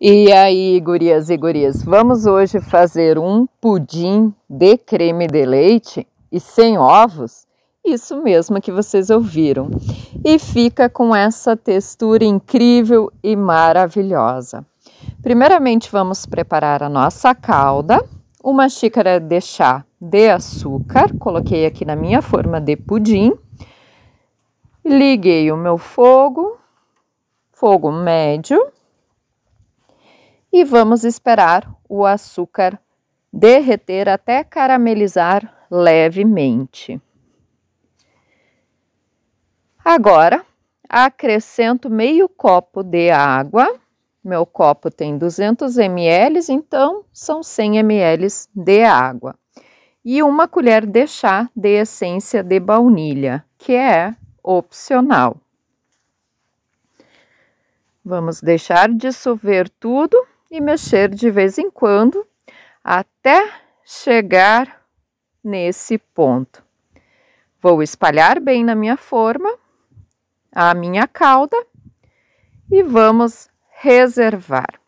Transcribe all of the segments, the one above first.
E aí, gurias e gurias, vamos hoje fazer um pudim de creme de leite e sem ovos? Isso mesmo que vocês ouviram. E fica com essa textura incrível e maravilhosa. Primeiramente, vamos preparar a nossa calda, uma xícara de chá de açúcar, coloquei aqui na minha forma de pudim. Liguei o meu fogo, fogo médio e vamos esperar o açúcar derreter até caramelizar levemente. Agora, acrescento meio copo de água. Meu copo tem 200 ml, então são 100 ml de água. E uma colher de chá de essência de baunilha, que é opcional. Vamos deixar dissolver tudo e mexer de vez em quando até chegar nesse ponto. Vou espalhar bem na minha forma a minha cauda e vamos reservar.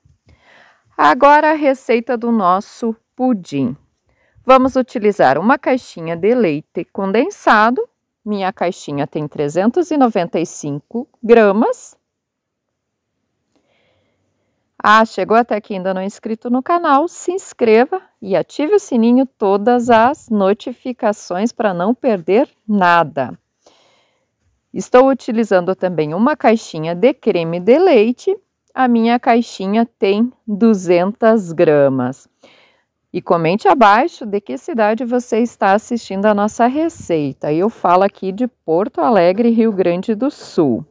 Agora a receita do nosso pudim. Vamos utilizar uma caixinha de leite condensado. Minha caixinha tem 395 gramas. Ah, chegou até aqui ainda não é inscrito no canal, se inscreva e ative o sininho todas as notificações para não perder nada. Estou utilizando também uma caixinha de creme de leite. A minha caixinha tem 200 gramas. E comente abaixo de que cidade você está assistindo a nossa receita. Eu falo aqui de Porto Alegre, Rio Grande do Sul.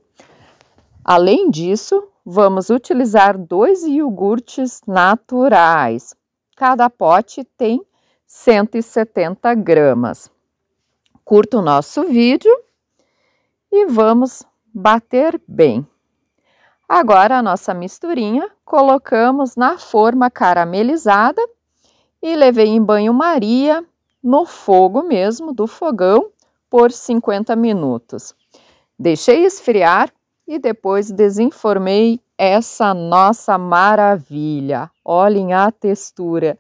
Além disso, vamos utilizar dois iogurtes naturais. Cada pote tem 170 gramas. Curta o nosso vídeo e vamos bater bem. Agora a nossa misturinha colocamos na forma caramelizada e levei em banho-maria no fogo mesmo do fogão por 50 minutos. Deixei esfriar e depois desenformei essa nossa maravilha. Olhem a textura.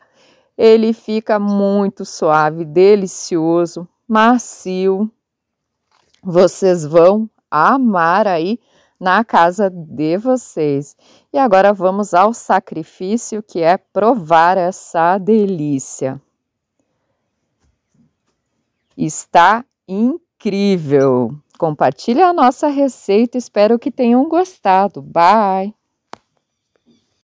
Ele fica muito suave, delicioso, macio. Vocês vão amar aí na casa de vocês. E agora vamos ao sacrifício que é provar essa delícia. Está incrível! Compartilhe a nossa receita, espero que tenham gostado. Bye!